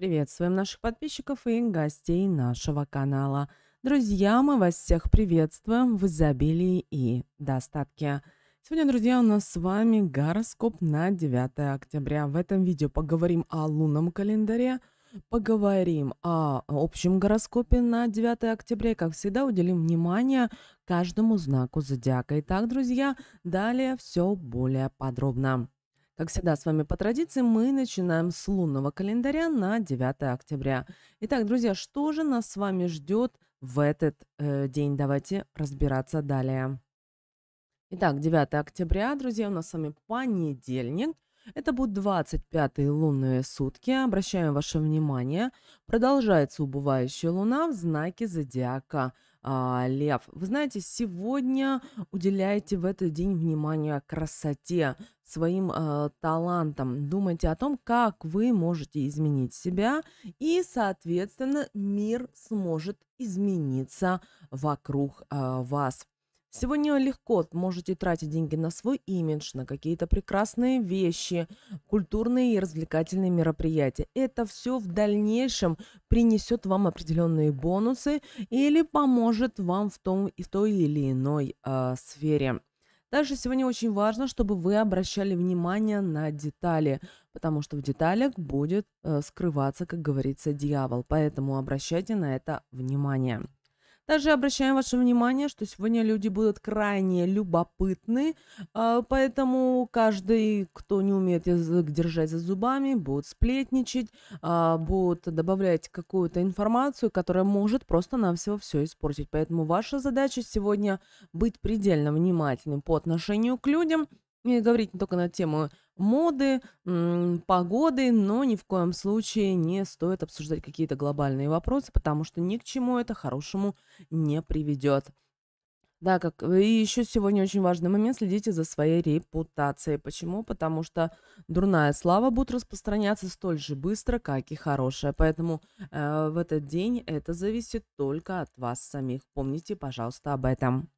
Приветствуем наших подписчиков и гостей нашего канала. Друзья, мы вас всех приветствуем в изобилии и достатке. Сегодня, друзья, у нас с вами гороскоп на 9 октября. В этом видео поговорим о лунном календаре, поговорим о общем гороскопе на 9 октября. как всегда, уделим внимание каждому знаку зодиака. Итак, друзья, далее все более подробно. Как всегда, с вами по традиции мы начинаем с лунного календаря на 9 октября. Итак, друзья, что же нас с вами ждет в этот э, день? Давайте разбираться далее. Итак, 9 октября, друзья, у нас с вами понедельник. Это будут 25-е лунные сутки. Обращаем ваше внимание. Продолжается убывающая луна в знаке зодиака а, Лев. Вы знаете, сегодня уделяете в этот день внимание красоте, своим э, талантом. Думайте о том, как вы можете изменить себя, и, соответственно, мир сможет измениться вокруг э, вас. Сегодня легко можете тратить деньги на свой имидж, на какие-то прекрасные вещи, культурные и развлекательные мероприятия. Это все в дальнейшем принесет вам определенные бонусы или поможет вам в, том, и в той или иной э, сфере. Также сегодня очень важно, чтобы вы обращали внимание на детали, потому что в деталях будет э, скрываться, как говорится, дьявол. Поэтому обращайте на это внимание. Также обращаем ваше внимание, что сегодня люди будут крайне любопытны, а, поэтому каждый, кто не умеет язык держать за зубами, будет сплетничать, а, будет добавлять какую-то информацию, которая может просто-навсего все испортить. Поэтому ваша задача сегодня быть предельно внимательным по отношению к людям – не говорить не только на тему моды, погоды, но ни в коем случае не стоит обсуждать какие-то глобальные вопросы, потому что ни к чему это хорошему не приведет. Да, как и еще сегодня очень важный момент, следите за своей репутацией. Почему? Потому что дурная слава будет распространяться столь же быстро, как и хорошая. Поэтому э, в этот день это зависит только от вас самих. Помните, пожалуйста, об этом.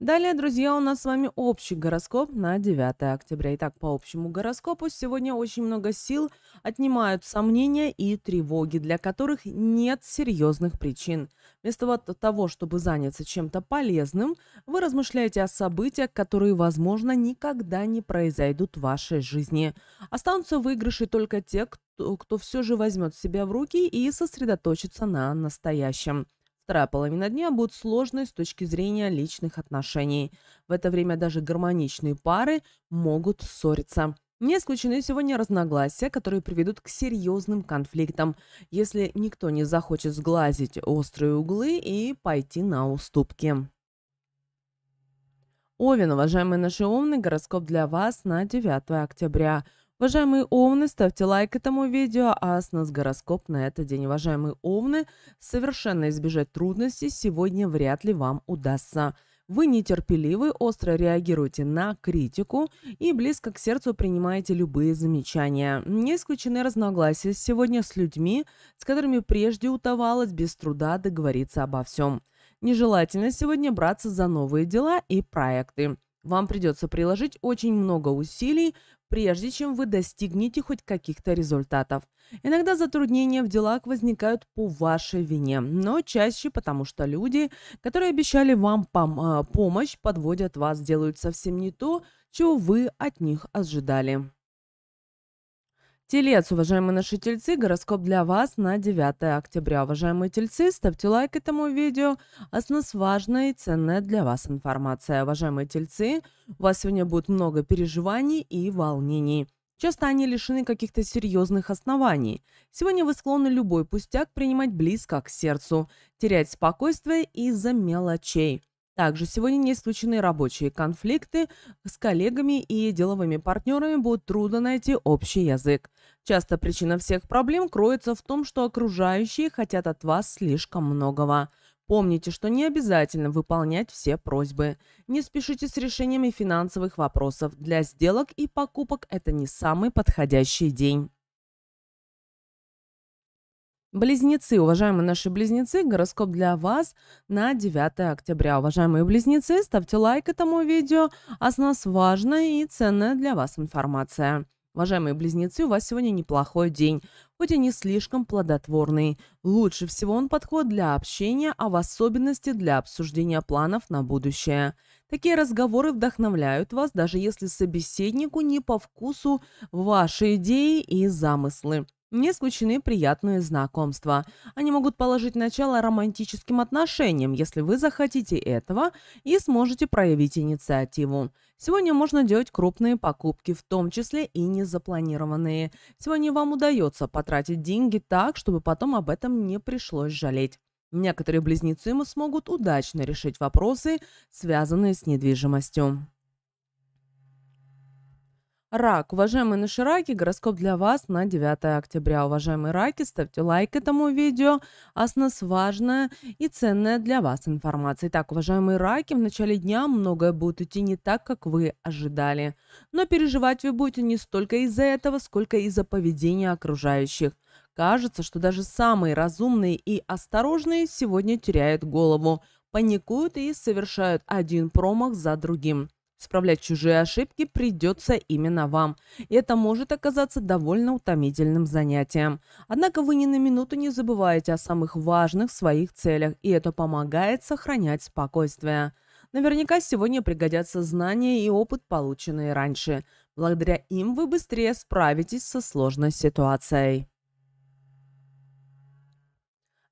Далее, друзья, у нас с вами общий гороскоп на 9 октября. Итак, по общему гороскопу сегодня очень много сил отнимают сомнения и тревоги, для которых нет серьезных причин. Вместо того, чтобы заняться чем-то полезным, вы размышляете о событиях, которые, возможно, никогда не произойдут в вашей жизни. Останутся выигрыши только те, кто, кто все же возьмет себя в руки и сосредоточится на настоящем. Вторая половина дня будет сложной с точки зрения личных отношений. В это время даже гармоничные пары могут ссориться. Не исключены сегодня разногласия, которые приведут к серьезным конфликтам, если никто не захочет сглазить острые углы и пойти на уступки. Овен, уважаемый наши умный гороскоп для вас на 9 октября – Уважаемые овны, ставьте лайк этому видео, а с нас гороскоп на этот день. Уважаемые овны, совершенно избежать трудностей сегодня вряд ли вам удастся. Вы нетерпеливы, остро реагируете на критику и близко к сердцу принимаете любые замечания. Не исключены разногласия сегодня с людьми, с которыми прежде удавалось без труда договориться обо всем. Нежелательно сегодня браться за новые дела и проекты. Вам придется приложить очень много усилий прежде чем вы достигнете хоть каких-то результатов. Иногда затруднения в делах возникают по вашей вине, но чаще потому, что люди, которые обещали вам пом э, помощь, подводят вас, делают совсем не то, чего вы от них ожидали. Телец, уважаемые наши тельцы, гороскоп для вас на 9 октября. Уважаемые тельцы, ставьте лайк этому видео, а с нас важная и ценная для вас информация. Уважаемые тельцы, у вас сегодня будет много переживаний и волнений. Часто они лишены каких-то серьезных оснований. Сегодня вы склонны любой пустяк принимать близко к сердцу, терять спокойствие из-за мелочей. Также сегодня не исключены рабочие конфликты с коллегами и деловыми партнерами будет трудно найти общий язык. Часто причина всех проблем кроется в том, что окружающие хотят от вас слишком многого. Помните, что не обязательно выполнять все просьбы. Не спешите с решениями финансовых вопросов. Для сделок и покупок это не самый подходящий день. Близнецы, уважаемые наши близнецы, гороскоп для вас на 9 октября. Уважаемые близнецы, ставьте лайк этому видео, а с нас важная и ценная для вас информация. Уважаемые близнецы, у вас сегодня неплохой день, хоть и не слишком плодотворный. Лучше всего он подходит для общения, а в особенности для обсуждения планов на будущее. Такие разговоры вдохновляют вас, даже если собеседнику не по вкусу ваши идеи и замыслы. Не исключены приятные знакомства. Они могут положить начало романтическим отношениям, если вы захотите этого и сможете проявить инициативу. Сегодня можно делать крупные покупки, в том числе и незапланированные. Сегодня вам удается потратить деньги так, чтобы потом об этом не пришлось жалеть. Некоторые близнецы смогут удачно решить вопросы, связанные с недвижимостью. Рак, уважаемые наши раки, гороскоп для вас на 9 октября. Уважаемые раки, ставьте лайк этому видео, а важная и ценная для вас информация. Итак, уважаемые раки, в начале дня многое будет идти не так, как вы ожидали. Но переживать вы будете не столько из-за этого, сколько из-за поведения окружающих. Кажется, что даже самые разумные и осторожные сегодня теряют голову, паникуют и совершают один промах за другим. Справлять чужие ошибки придется именно вам. И это может оказаться довольно утомительным занятием. Однако вы ни на минуту не забываете о самых важных своих целях, и это помогает сохранять спокойствие. Наверняка сегодня пригодятся знания и опыт, полученные раньше. Благодаря им вы быстрее справитесь со сложной ситуацией.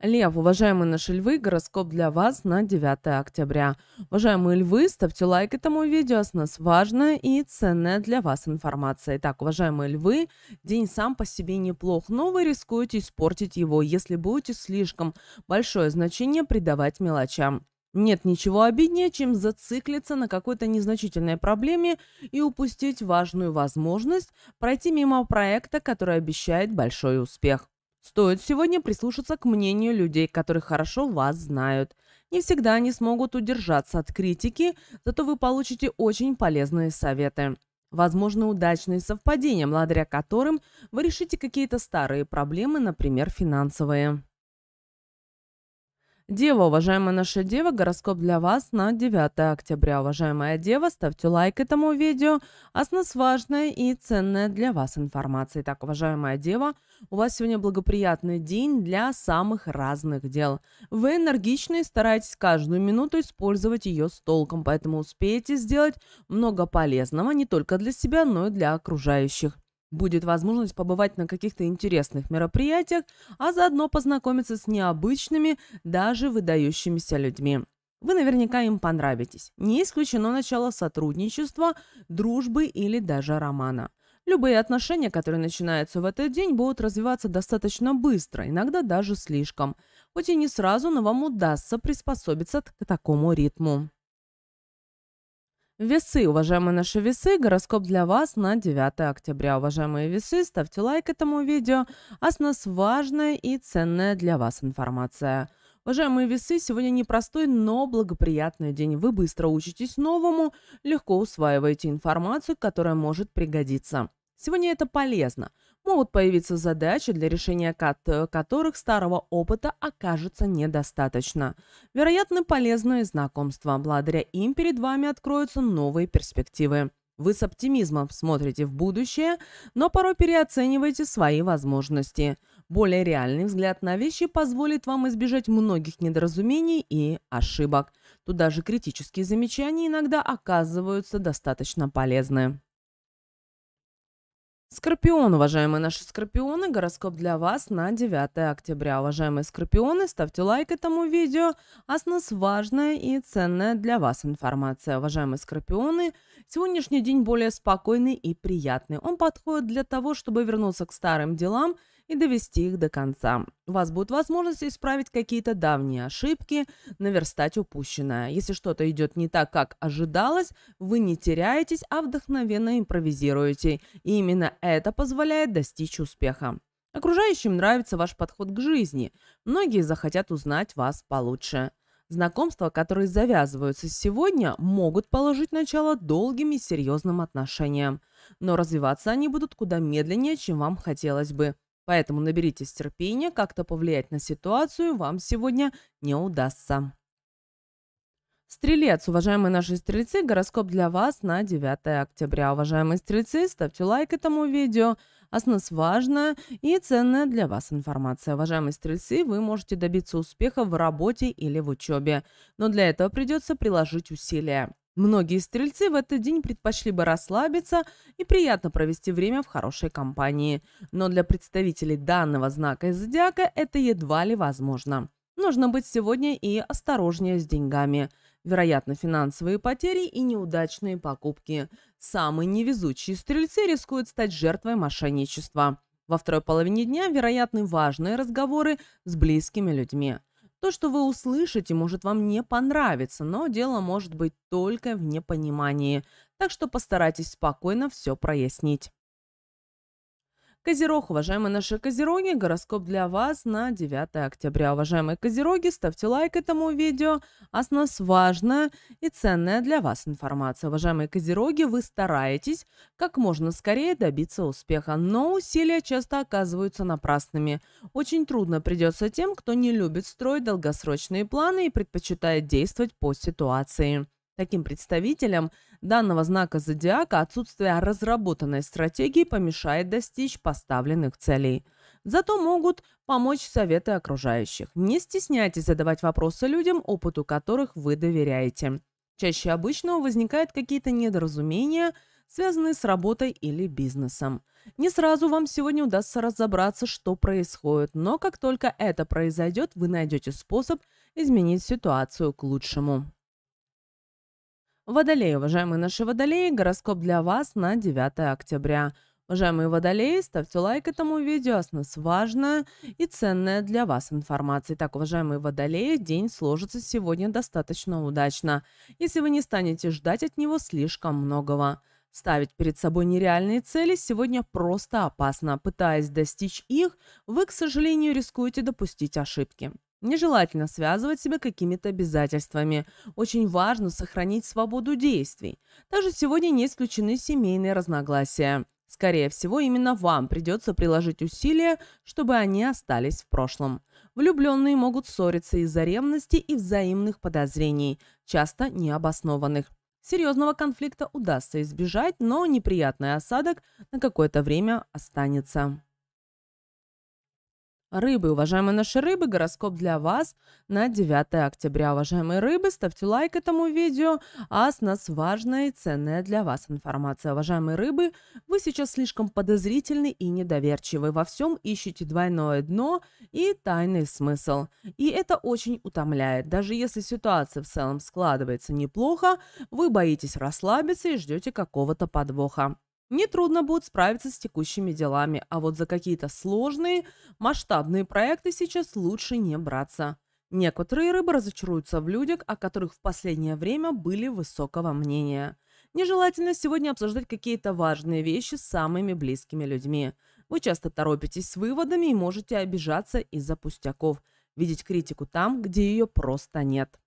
Лев, уважаемые наши львы, гороскоп для вас на 9 октября. Уважаемые львы, ставьте лайк этому видео, с нас важная и ценная для вас информация. Итак, уважаемые львы, день сам по себе неплох, но вы рискуете испортить его, если будете слишком большое значение придавать мелочам. Нет ничего обиднее, чем зациклиться на какой-то незначительной проблеме и упустить важную возможность пройти мимо проекта, который обещает большой успех. Стоит сегодня прислушаться к мнению людей, которые хорошо вас знают. Не всегда они смогут удержаться от критики, зато вы получите очень полезные советы. Возможно, удачные совпадения, благодаря которым вы решите какие-то старые проблемы, например, финансовые. Дева, уважаемая наша дева, гороскоп для вас на 9 октября. Уважаемая дева, ставьте лайк этому видео, а с нас важная и ценная для вас информация. Итак, уважаемая дева, у вас сегодня благоприятный день для самых разных дел. Вы энергичны и стараетесь каждую минуту использовать ее с толком, поэтому успеете сделать много полезного не только для себя, но и для окружающих. Будет возможность побывать на каких-то интересных мероприятиях, а заодно познакомиться с необычными, даже выдающимися людьми. Вы наверняка им понравитесь. Не исключено начало сотрудничества, дружбы или даже романа. Любые отношения, которые начинаются в этот день, будут развиваться достаточно быстро, иногда даже слишком. Хоть и не сразу, но вам удастся приспособиться к такому ритму. Весы, уважаемые наши весы, гороскоп для вас на 9 октября. Уважаемые весы, ставьте лайк этому видео, а с нас важная и ценная для вас информация. Уважаемые весы, сегодня непростой, но благоприятный день. Вы быстро учитесь новому, легко усваиваете информацию, которая может пригодиться. Сегодня это полезно могут появиться задачи, для решения э, которых старого опыта окажется недостаточно. Вероятно, полезное знакомство. Благодаря им перед вами откроются новые перспективы. Вы с оптимизмом смотрите в будущее, но порой переоцениваете свои возможности. Более реальный взгляд на вещи позволит вам избежать многих недоразумений и ошибок. Туда же критические замечания иногда оказываются достаточно полезны. Скорпион, уважаемые наши скорпионы, гороскоп для вас на 9 октября. Уважаемые скорпионы, ставьте лайк этому видео, а с нас важная и ценная для вас информация. Уважаемые скорпионы, Сегодняшний день более спокойный и приятный. Он подходит для того, чтобы вернуться к старым делам и довести их до конца. У вас будет возможность исправить какие-то давние ошибки, наверстать упущенное. Если что-то идет не так, как ожидалось, вы не теряетесь, а вдохновенно импровизируете. И именно это позволяет достичь успеха. Окружающим нравится ваш подход к жизни. Многие захотят узнать вас получше. Знакомства, которые завязываются сегодня, могут положить начало долгим и серьезным отношениям. Но развиваться они будут куда медленнее, чем вам хотелось бы. Поэтому наберитесь терпения, как-то повлиять на ситуацию вам сегодня не удастся. Стрелец, уважаемые наши стрельцы, гороскоп для вас на 9 октября. Уважаемые стрельцы, ставьте лайк этому видео а с нас важная и ценная для вас информация. Уважаемые стрельцы, вы можете добиться успеха в работе или в учебе, но для этого придется приложить усилия. Многие стрельцы в этот день предпочли бы расслабиться и приятно провести время в хорошей компании, но для представителей данного знака зодиака это едва ли возможно. Нужно быть сегодня и осторожнее с деньгами. Вероятно, финансовые потери и неудачные покупки. Самые невезучие стрельцы рискуют стать жертвой мошенничества. Во второй половине дня вероятны важные разговоры с близкими людьми. То, что вы услышите, может вам не понравиться, но дело может быть только в непонимании. Так что постарайтесь спокойно все прояснить. Козерог, уважаемые наши козероги, гороскоп для вас на 9 октября. Уважаемые козероги, ставьте лайк этому видео, а с нас важная и ценная для вас информация. Уважаемые козероги, вы стараетесь как можно скорее добиться успеха, но усилия часто оказываются напрасными. Очень трудно придется тем, кто не любит строить долгосрочные планы и предпочитает действовать по ситуации. Таким представителям данного знака зодиака отсутствие разработанной стратегии помешает достичь поставленных целей. Зато могут помочь советы окружающих. Не стесняйтесь задавать вопросы людям, опыту которых вы доверяете. Чаще обычного возникают какие-то недоразумения, связанные с работой или бизнесом. Не сразу вам сегодня удастся разобраться, что происходит, но как только это произойдет, вы найдете способ изменить ситуацию к лучшему. Водолеи, уважаемые наши водолеи, гороскоп для вас на 9 октября. Уважаемые водолеи, ставьте лайк этому видео, с нас важная и ценная для вас информация. Итак, уважаемые водолеи, день сложится сегодня достаточно удачно, если вы не станете ждать от него слишком многого. Ставить перед собой нереальные цели сегодня просто опасно. Пытаясь достичь их, вы, к сожалению, рискуете допустить ошибки. Нежелательно связывать себя какими-то обязательствами. Очень важно сохранить свободу действий. Также сегодня не исключены семейные разногласия. Скорее всего, именно вам придется приложить усилия, чтобы они остались в прошлом. Влюбленные могут ссориться из-за ревности и взаимных подозрений, часто необоснованных. Серьезного конфликта удастся избежать, но неприятный осадок на какое-то время останется. Рыбы, уважаемые наши рыбы, гороскоп для вас на 9 октября. Уважаемые рыбы, ставьте лайк этому видео, а с нас важная и ценная для вас информация. Уважаемые рыбы, вы сейчас слишком подозрительны и недоверчивы, во всем ищете двойное дно и тайный смысл. И это очень утомляет. Даже если ситуация в целом складывается неплохо, вы боитесь расслабиться и ждете какого-то подвоха. Нетрудно будет справиться с текущими делами, а вот за какие-то сложные, масштабные проекты сейчас лучше не браться. Некоторые рыбы разочаруются в людях, о которых в последнее время были высокого мнения. Нежелательно сегодня обсуждать какие-то важные вещи с самыми близкими людьми. Вы часто торопитесь с выводами и можете обижаться из-за пустяков, видеть критику там, где ее просто нет.